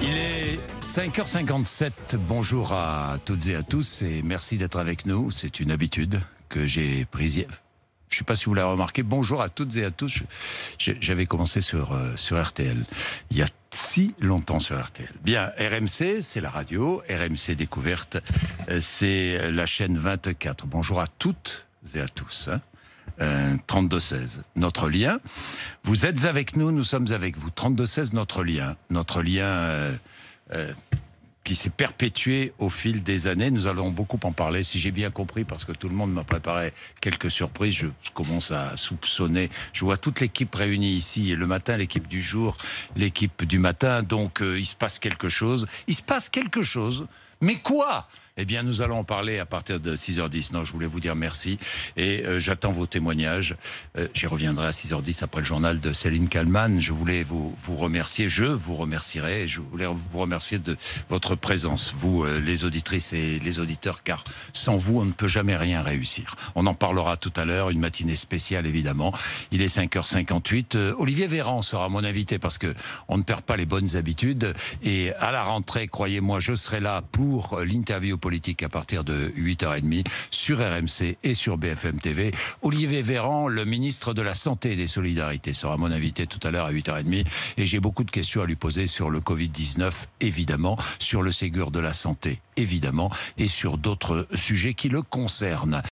Il est 5h57. Bonjour à toutes et à tous et merci d'être avec nous. C'est une habitude que j'ai prise hier. Je ne sais pas si vous l'avez remarqué. Bonjour à toutes et à tous. J'avais commencé sur, euh, sur RTL il y a si longtemps sur RTL. Bien, RMC, c'est la radio. RMC Découverte, euh, c'est la chaîne 24. Bonjour à toutes et à tous. Hein. Euh, – 3216, notre lien. Vous êtes avec nous, nous sommes avec vous. 3216, notre lien. Notre lien euh, euh, qui s'est perpétué au fil des années. Nous allons beaucoup en parler, si j'ai bien compris, parce que tout le monde m'a préparé quelques surprises. Je, commence à soupçonner. Je vois toute l'équipe réunie ici, et le matin, l'équipe du jour, l'équipe du matin. Donc, il se passe quelque chose. Il se passe quelque chose. Mais quoi eh bien, nous allons en parler à partir de 6h10. Non, je voulais vous dire merci et euh, j'attends vos témoignages. Euh, j'y reviendrai à 6h10 après le journal de Céline Kalman. Je voulais vous, vous remercier, je vous remercierai, je voulais vous remercier de votre présence, vous euh, les auditrices et les auditeurs, car sans vous, on ne peut jamais rien réussir. On en parlera tout à l'heure, une matinée spéciale évidemment. Il est 5h58. Olivier Véran sera mon invité parce que on ne perd pas les bonnes habitudes et à la rentrée, croyez-moi, je serai là pour l'interview politique à partir de 8h30 sur RMC et sur BFM TV. Olivier Véran, le ministre de la Santé et des Solidarités, sera mon invité tout à l'heure à 8h30 et j'ai beaucoup de questions à lui poser sur le Covid-19, évidemment, sur le Ségur de la Santé, évidemment, et sur d'autres sujets qui le concernent.